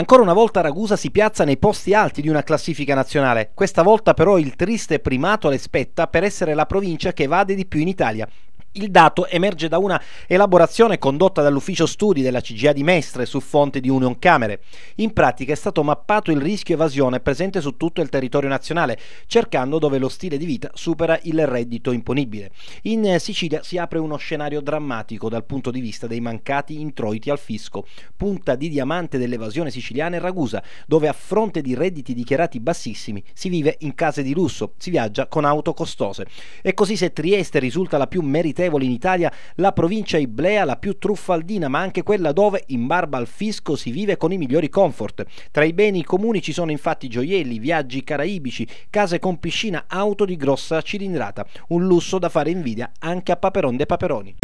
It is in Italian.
Ancora una volta Ragusa si piazza nei posti alti di una classifica nazionale. Questa volta però il triste primato le spetta per essere la provincia che vade di più in Italia. Il dato emerge da una elaborazione condotta dall'ufficio studi della CGA di Mestre su fonte di Union Camere. In pratica è stato mappato il rischio evasione presente su tutto il territorio nazionale, cercando dove lo stile di vita supera il reddito imponibile. In Sicilia si apre uno scenario drammatico dal punto di vista dei mancati introiti al fisco. Punta di diamante dell'evasione siciliana è Ragusa, dove a fronte di redditi dichiarati bassissimi si vive in case di lusso, si viaggia con auto costose. E così se Trieste risulta la più meritata meritevoli in Italia la provincia iblea, la più truffaldina, ma anche quella dove, in barba al fisco, si vive con i migliori comfort. Tra i beni comuni ci sono infatti gioielli, viaggi caraibici, case con piscina, auto di grossa cilindrata. Un lusso da fare invidia anche a Paperon de Paperoni.